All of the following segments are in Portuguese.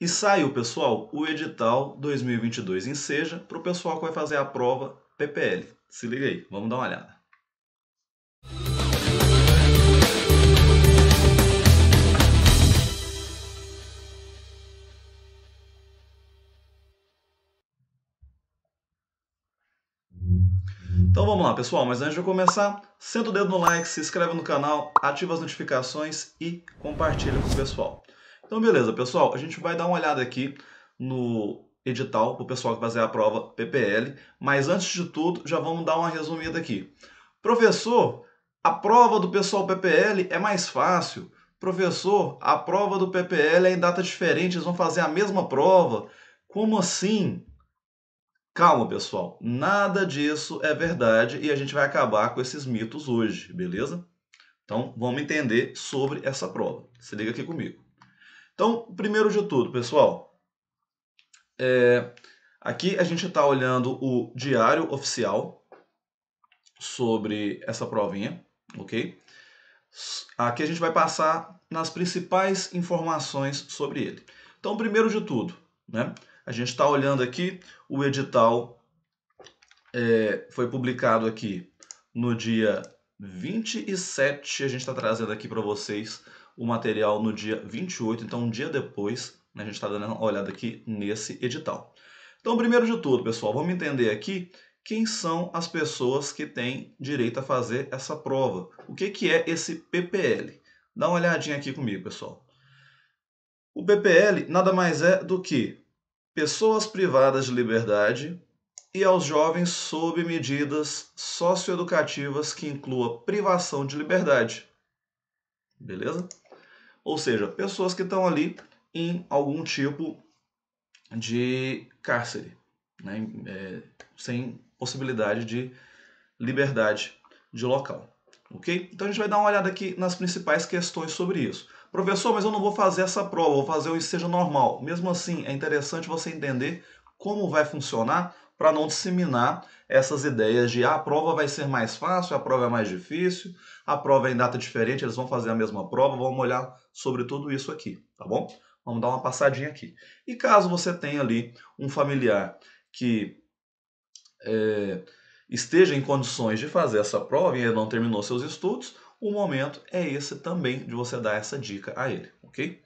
E saiu, pessoal, o edital 2022 em Seja para o pessoal que vai fazer a prova PPL. Se liga aí, vamos dar uma olhada. Então vamos lá, pessoal, mas antes de eu começar, senta o dedo no like, se inscreve no canal, ativa as notificações e compartilha com o pessoal. Então, beleza, pessoal, a gente vai dar uma olhada aqui no edital para o pessoal que fazer a prova PPL, mas antes de tudo, já vamos dar uma resumida aqui. Professor, a prova do pessoal PPL é mais fácil. Professor, a prova do PPL é em data diferente, eles vão fazer a mesma prova. Como assim? Calma, pessoal. Nada disso é verdade e a gente vai acabar com esses mitos hoje, beleza? Então, vamos entender sobre essa prova. Se liga aqui comigo. Então, primeiro de tudo, pessoal, é, aqui a gente está olhando o diário oficial sobre essa provinha, ok? Aqui a gente vai passar nas principais informações sobre ele. Então, primeiro de tudo, né? A gente está olhando aqui o edital é, foi publicado aqui no dia 27. A gente está trazendo aqui para vocês o material no dia 28, então um dia depois, né, a gente está dando uma olhada aqui nesse edital. Então, primeiro de tudo, pessoal, vamos entender aqui quem são as pessoas que têm direito a fazer essa prova. O que, que é esse PPL? Dá uma olhadinha aqui comigo, pessoal. O PPL nada mais é do que pessoas privadas de liberdade e aos jovens sob medidas socioeducativas que inclua privação de liberdade. Beleza? Ou seja, pessoas que estão ali em algum tipo de cárcere, né? é, sem possibilidade de liberdade de local. Ok? Então a gente vai dar uma olhada aqui nas principais questões sobre isso. Professor, mas eu não vou fazer essa prova, vou fazer o seja normal. Mesmo assim, é interessante você entender como vai funcionar para não disseminar essas ideias de ah, a prova vai ser mais fácil, a prova é mais difícil, a prova é em data diferente, eles vão fazer a mesma prova, vamos olhar sobre tudo isso aqui, tá bom? Vamos dar uma passadinha aqui. E caso você tenha ali um familiar que é, esteja em condições de fazer essa prova e ainda não terminou seus estudos, o momento é esse também de você dar essa dica a ele, ok?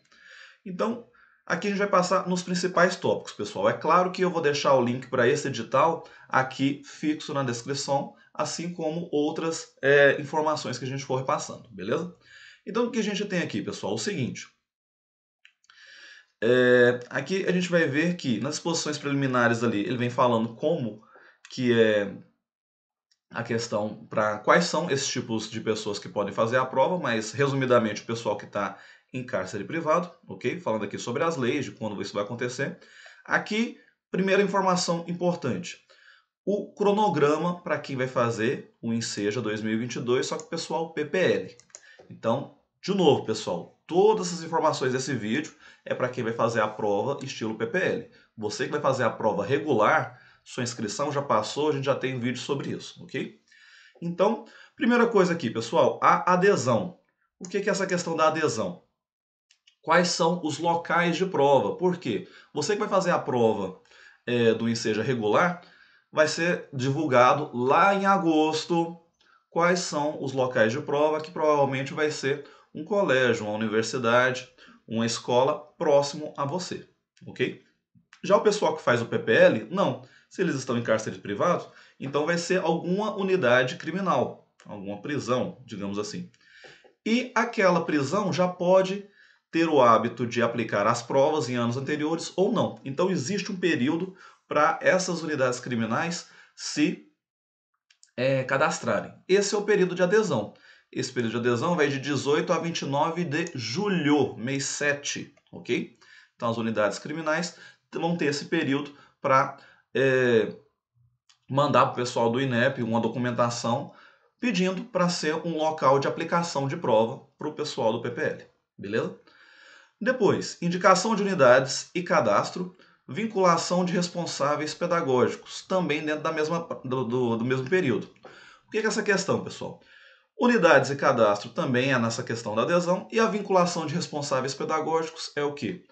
Então, aqui a gente vai passar nos principais tópicos, pessoal. É claro que eu vou deixar o link para esse edital aqui fixo na descrição, assim como outras é, informações que a gente for repassando, beleza? Então, o que a gente tem aqui, pessoal? o seguinte. É, aqui a gente vai ver que nas exposições preliminares ali, ele vem falando como que é a questão para quais são esses tipos de pessoas que podem fazer a prova, mas resumidamente o pessoal que está em cárcere privado, ok? Falando aqui sobre as leis, de quando isso vai acontecer. Aqui, primeira informação importante. O cronograma para quem vai fazer o INSEJA 2022, só que pessoal PPL, então, de novo, pessoal, todas as informações desse vídeo é para quem vai fazer a prova estilo PPL. Você que vai fazer a prova regular, sua inscrição já passou, a gente já tem vídeo sobre isso, ok? Então, primeira coisa aqui, pessoal, a adesão. O que é essa questão da adesão? Quais são os locais de prova? Por quê? Você que vai fazer a prova é, do Enseja Regular, vai ser divulgado lá em agosto quais são os locais de prova, que provavelmente vai ser um colégio, uma universidade, uma escola próximo a você, ok? Já o pessoal que faz o PPL, não. Se eles estão em cárcere privado, então vai ser alguma unidade criminal, alguma prisão, digamos assim. E aquela prisão já pode ter o hábito de aplicar as provas em anos anteriores ou não. Então existe um período para essas unidades criminais se é, cadastrarem. Esse é o período de adesão. Esse período de adesão vai de 18 a 29 de julho, mês 7, ok? Então as unidades criminais vão ter esse período para é, mandar para o pessoal do INEP uma documentação pedindo para ser um local de aplicação de prova para o pessoal do PPL, beleza? Depois, indicação de unidades e cadastro vinculação de responsáveis pedagógicos, também dentro da mesma, do, do, do mesmo período. O que é essa questão, pessoal? Unidades e cadastro também é nessa questão da adesão e a vinculação de responsáveis pedagógicos é o que?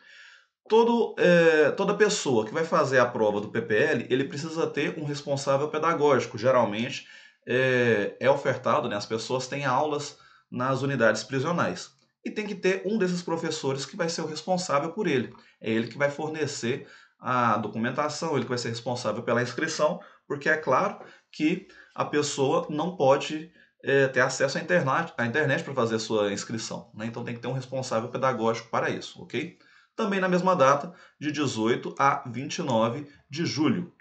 Todo, é, toda pessoa que vai fazer a prova do PPL, ele precisa ter um responsável pedagógico. Geralmente é, é ofertado, né, as pessoas têm aulas nas unidades prisionais e tem que ter um desses professores que vai ser o responsável por ele. É ele que vai fornecer a documentação, ele que vai ser responsável pela inscrição, porque é claro que a pessoa não pode é, ter acesso à internet, à internet para fazer a sua inscrição. Né? Então tem que ter um responsável pedagógico para isso, ok? Também na mesma data, de 18 a 29 de julho.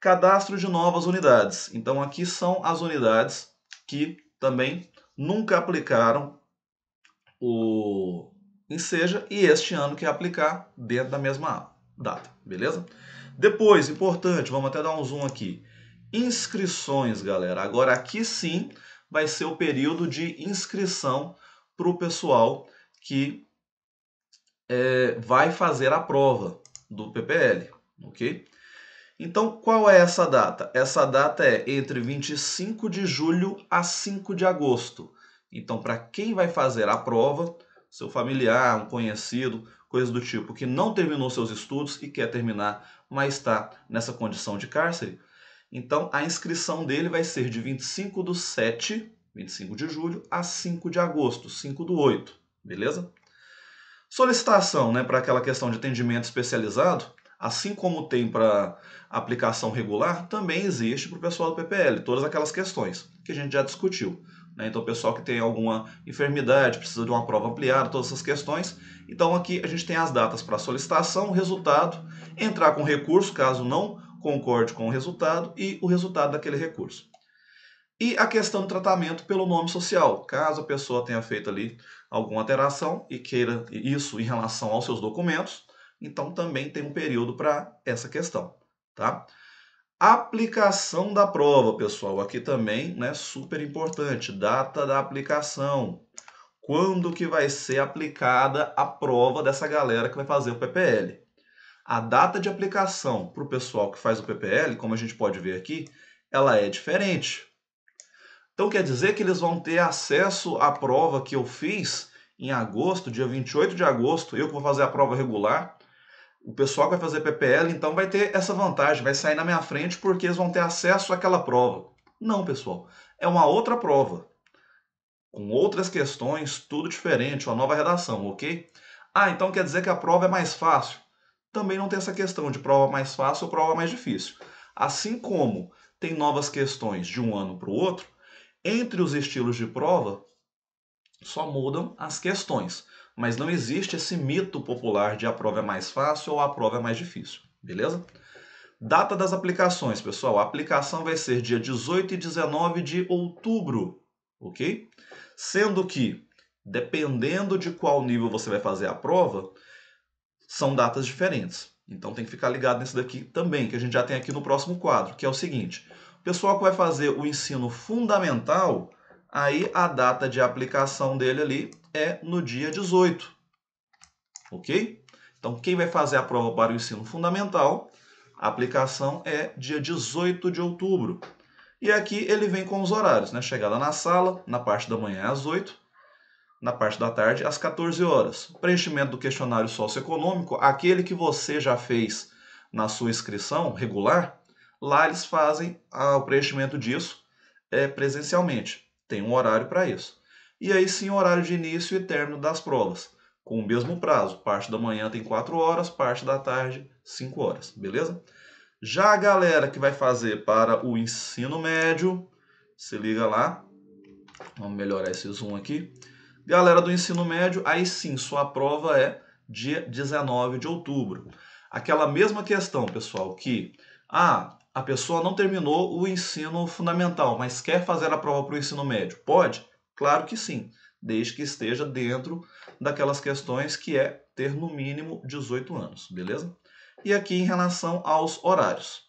Cadastro de novas unidades. Então aqui são as unidades que também nunca aplicaram o enseja e este ano que aplicar dentro da mesma data, beleza? Depois, importante, vamos até dar um zoom aqui. Inscrições, galera. Agora aqui sim vai ser o período de inscrição para o pessoal que é, vai fazer a prova do PPL, ok? Então, qual é essa data? Essa data é entre 25 de julho a 5 de agosto. Então, para quem vai fazer a prova, seu familiar, um conhecido, coisa do tipo, que não terminou seus estudos e quer terminar, mas está nessa condição de cárcere, então a inscrição dele vai ser de 25 do 7, 25 de julho, a 5 de agosto, 5 do 8, beleza? Solicitação né, para aquela questão de atendimento especializado, assim como tem para aplicação regular, também existe para o pessoal do PPL, todas aquelas questões que a gente já discutiu. Né? Então, o pessoal que tem alguma enfermidade, precisa de uma prova ampliada, todas essas questões. Então, aqui a gente tem as datas para solicitação, resultado, entrar com recurso, caso não concorde com o resultado, e o resultado daquele recurso. E a questão do tratamento pelo nome social, caso a pessoa tenha feito ali alguma alteração e queira isso em relação aos seus documentos, então também tem um período para essa questão, tá? Aplicação da prova, pessoal, aqui também, né, super importante, data da aplicação. Quando que vai ser aplicada a prova dessa galera que vai fazer o PPL? A data de aplicação para o pessoal que faz o PPL, como a gente pode ver aqui, ela é diferente. Então quer dizer que eles vão ter acesso à prova que eu fiz em agosto, dia 28 de agosto, eu que vou fazer a prova regular, o pessoal que vai fazer PPL então vai ter essa vantagem, vai sair na minha frente porque eles vão ter acesso àquela prova. Não, pessoal, é uma outra prova, com outras questões, tudo diferente, uma nova redação, ok? Ah, então quer dizer que a prova é mais fácil? Também não tem essa questão de prova mais fácil ou prova mais difícil. Assim como tem novas questões de um ano para o outro, entre os estilos de prova só mudam as questões mas não existe esse mito popular de a prova é mais fácil ou a prova é mais difícil, beleza? Data das aplicações, pessoal. A aplicação vai ser dia 18 e 19 de outubro, ok? Sendo que, dependendo de qual nível você vai fazer a prova, são datas diferentes. Então tem que ficar ligado nesse daqui também, que a gente já tem aqui no próximo quadro, que é o seguinte. O pessoal que vai fazer o ensino fundamental, aí a data de aplicação dele ali é no dia 18. Ok? Então, quem vai fazer a prova para o ensino fundamental, a aplicação é dia 18 de outubro. E aqui ele vem com os horários, né? Chegada na sala, na parte da manhã às 8, na parte da tarde às 14 horas. Preenchimento do questionário socioeconômico, aquele que você já fez na sua inscrição regular, lá eles fazem ah, o preenchimento disso é, presencialmente. Tem um horário para isso e aí sim horário de início e término das provas, com o mesmo prazo. Parte da manhã tem 4 horas, parte da tarde 5 horas, beleza? Já a galera que vai fazer para o ensino médio, se liga lá. Vamos melhorar esse zoom aqui. Galera do ensino médio, aí sim, sua prova é dia 19 de outubro. Aquela mesma questão, pessoal, que ah, a pessoa não terminou o ensino fundamental, mas quer fazer a prova para o ensino médio. Pode? Claro que sim, desde que esteja dentro daquelas questões que é ter no mínimo 18 anos, beleza? E aqui em relação aos horários.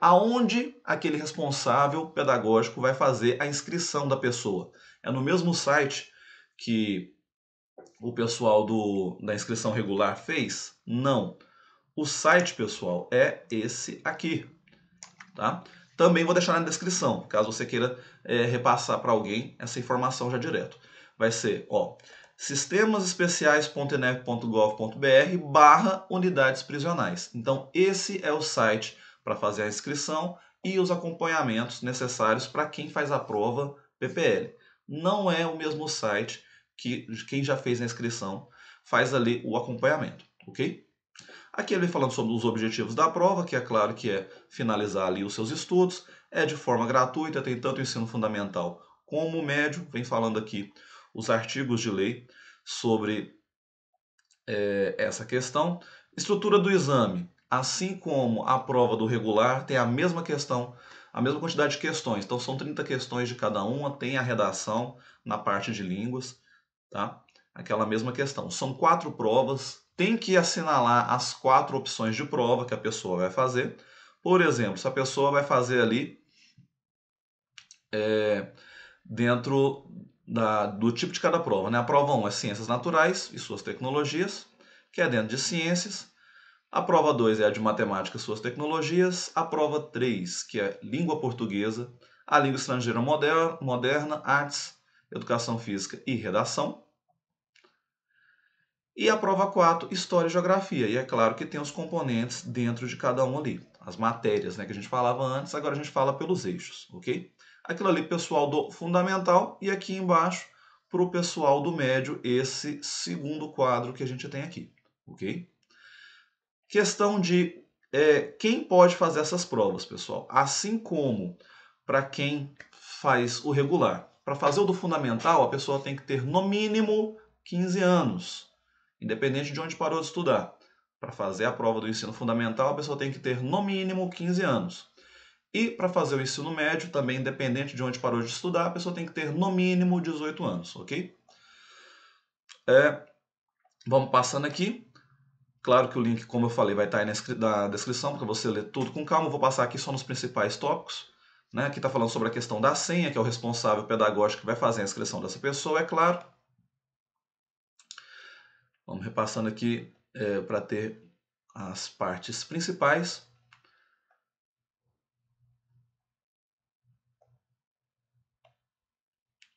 Aonde aquele responsável pedagógico vai fazer a inscrição da pessoa? É no mesmo site que o pessoal do, da inscrição regular fez? Não. O site, pessoal, é esse aqui, tá? Também vou deixar na descrição, caso você queira é, repassar para alguém essa informação já direto. Vai ser, ó, sistemasespeciais.enep.gov.br barra unidades prisionais. Então, esse é o site para fazer a inscrição e os acompanhamentos necessários para quem faz a prova PPL. Não é o mesmo site que quem já fez a inscrição faz ali o acompanhamento, ok? Aqui ele vem falando sobre os objetivos da prova, que é claro que é finalizar ali os seus estudos. É de forma gratuita, tem tanto o ensino fundamental como o médio. Vem falando aqui os artigos de lei sobre é, essa questão. Estrutura do exame. Assim como a prova do regular, tem a mesma questão, a mesma quantidade de questões. Então são 30 questões de cada uma, tem a redação na parte de línguas, tá? Aquela mesma questão. São quatro provas, tem que assinalar as quatro opções de prova que a pessoa vai fazer. Por exemplo, se a pessoa vai fazer ali é, dentro da, do tipo de cada prova. Né? A prova 1 é Ciências Naturais e Suas Tecnologias, que é dentro de Ciências. A prova 2 é a de Matemática e Suas Tecnologias. A prova 3, que é Língua Portuguesa, a Língua Estrangeira Moderna, Artes, Educação Física e Redação. E a prova 4, História e Geografia. E é claro que tem os componentes dentro de cada um ali. As matérias né, que a gente falava antes, agora a gente fala pelos eixos, ok? Aquilo ali, pessoal do fundamental, e aqui embaixo, para o pessoal do médio, esse segundo quadro que a gente tem aqui, ok? Questão de é, quem pode fazer essas provas, pessoal. Assim como para quem faz o regular. Para fazer o do fundamental, a pessoa tem que ter no mínimo 15 anos independente de onde parou de estudar. Para fazer a prova do ensino fundamental, a pessoa tem que ter no mínimo 15 anos. E para fazer o ensino médio, também independente de onde parou de estudar, a pessoa tem que ter no mínimo 18 anos, ok? É, vamos passando aqui. Claro que o link, como eu falei, vai estar tá aí na, descrição para você ler tudo com calma. vou passar aqui só nos principais tópicos. Né? Aqui está falando sobre a questão da senha, que é o responsável pedagógico que vai fazer a inscrição dessa pessoa, é claro. Vamos repassando aqui é, para ter as partes principais.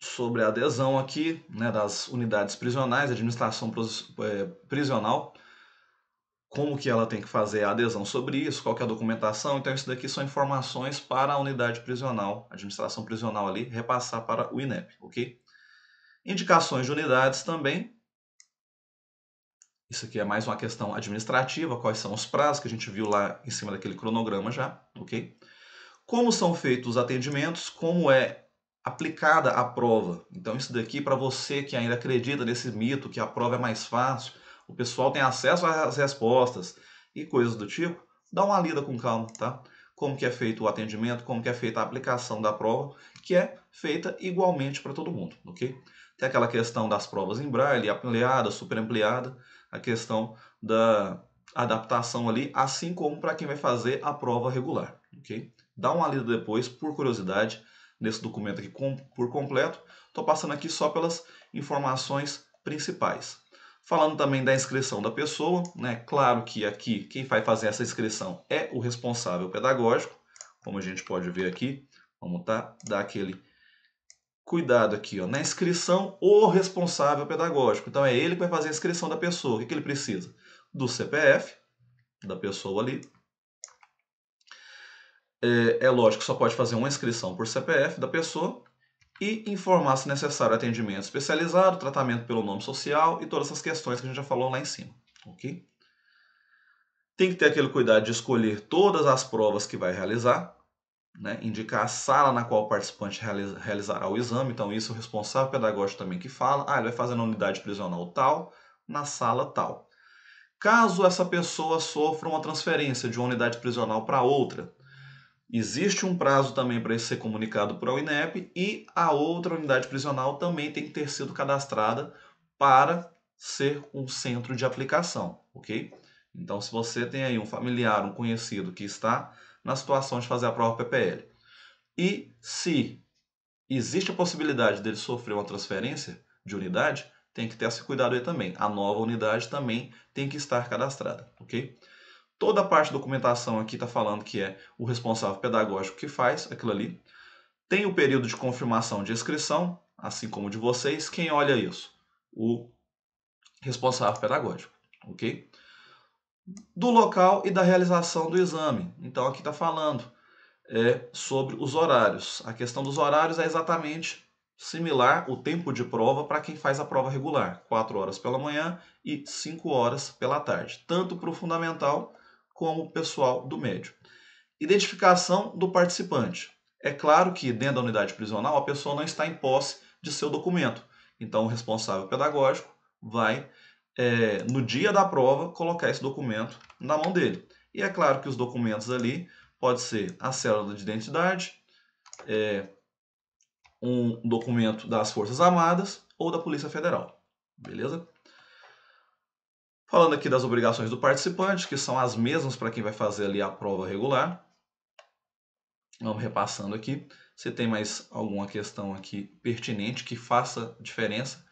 Sobre a adesão aqui né, das unidades prisionais, administração é, prisional, como que ela tem que fazer a adesão sobre isso, qual que é a documentação. Então, isso daqui são informações para a unidade prisional, administração prisional ali, repassar para o INEP, ok? Indicações de unidades também, isso aqui é mais uma questão administrativa, quais são os prazos que a gente viu lá em cima daquele cronograma já, ok? Como são feitos os atendimentos, como é aplicada a prova. Então isso daqui para você que ainda acredita nesse mito que a prova é mais fácil, o pessoal tem acesso às respostas e coisas do tipo, dá uma lida com calma, tá? Como que é feito o atendimento, como que é feita a aplicação da prova, que é feita igualmente para todo mundo, ok? Tem aquela questão das provas em braille, ampliada, super ampliada a questão da adaptação ali, assim como para quem vai fazer a prova regular. ok? Dá uma lida depois, por curiosidade, nesse documento aqui com, por completo. Estou passando aqui só pelas informações principais. Falando também da inscrição da pessoa, né? claro que aqui quem vai fazer essa inscrição é o responsável pedagógico, como a gente pode ver aqui. Vamos tá, dar aquele cuidado aqui, ó, na inscrição, o responsável pedagógico. Então é ele que vai fazer a inscrição da pessoa. O que, que ele precisa? Do CPF, da pessoa ali. É, é lógico, só pode fazer uma inscrição por CPF da pessoa e informar se necessário atendimento especializado, tratamento pelo nome social e todas essas questões que a gente já falou lá em cima, ok? Tem que ter aquele cuidado de escolher todas as provas que vai realizar, né, indicar a sala na qual o participante realizará o exame. Então, isso é o responsável pedagógico também que fala. Ah, ele vai fazer na unidade prisional tal, na sala tal. Caso essa pessoa sofra uma transferência de uma unidade prisional para outra, existe um prazo também para isso ser comunicado para o INEP e a outra unidade prisional também tem que ter sido cadastrada para ser um centro de aplicação, ok? Então, se você tem aí um familiar, um conhecido que está na situação de fazer a prova PPL. E se existe a possibilidade dele sofrer uma transferência de unidade, tem que ter esse cuidado aí também. A nova unidade também tem que estar cadastrada, ok? Toda a parte de documentação aqui está falando que é o responsável pedagógico que faz aquilo ali. Tem o período de confirmação de inscrição, assim como de vocês. Quem olha isso? O responsável pedagógico, ok? do local e da realização do exame. Então, aqui está falando é, sobre os horários. A questão dos horários é exatamente similar o tempo de prova para quem faz a prova regular, 4 horas pela manhã e 5 horas pela tarde, tanto para o fundamental como o pessoal do médio. Identificação do participante. É claro que dentro da unidade prisional a pessoa não está em posse de seu documento, então o responsável pedagógico vai é, no dia da prova, colocar esse documento na mão dele. E é claro que os documentos ali pode ser a célula de identidade, é, um documento das Forças Armadas ou da Polícia Federal. Beleza? Falando aqui das obrigações do participante, que são as mesmas para quem vai fazer ali a prova regular. Vamos repassando aqui. Se tem mais alguma questão aqui pertinente que faça diferença,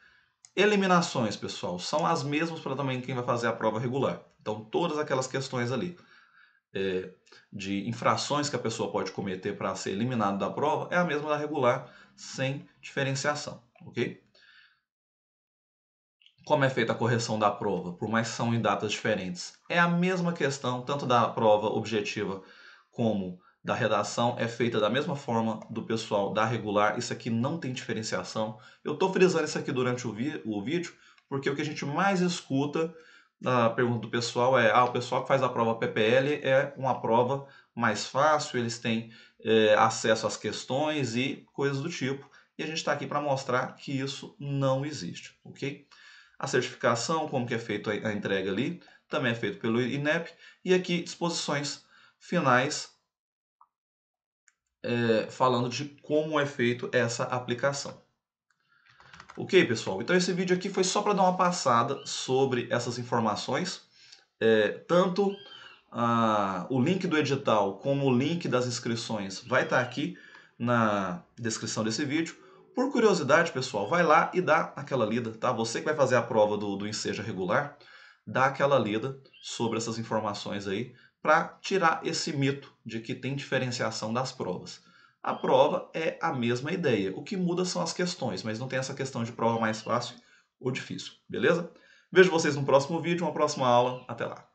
Eliminações, pessoal, são as mesmas para também quem vai fazer a prova regular. Então, todas aquelas questões ali é, de infrações que a pessoa pode cometer para ser eliminado da prova é a mesma da regular, sem diferenciação, ok? Como é feita a correção da prova, por mais que são em datas diferentes, é a mesma questão, tanto da prova objetiva como da redação é feita da mesma forma do pessoal da regular. Isso aqui não tem diferenciação. Eu estou frisando isso aqui durante o, o, vídeo, porque o que a gente mais escuta da pergunta do pessoal é: ah, o pessoal que faz a prova PPL é uma prova mais fácil, eles têm é, acesso às questões e coisas do tipo. E a gente está aqui para mostrar que isso não existe, ok? A certificação, como que é feita a entrega ali, também é feito pelo INEP. E aqui, disposições finais é, falando de como é feito essa aplicação. Ok, pessoal? Então esse vídeo aqui foi só para dar uma passada sobre essas informações, é, tanto ah, o link do edital como o link das inscrições vai estar tá aqui na descrição desse vídeo. Por curiosidade, pessoal, vai lá e dá aquela lida, tá? Você que vai fazer a prova do, do Enseja Regular, dá aquela lida sobre essas informações aí, para tirar esse mito de que tem diferenciação das provas. A prova é a mesma ideia, o que muda são as questões, mas não tem essa questão de prova mais fácil ou difícil, beleza? Vejo vocês no próximo vídeo, uma próxima aula, até lá!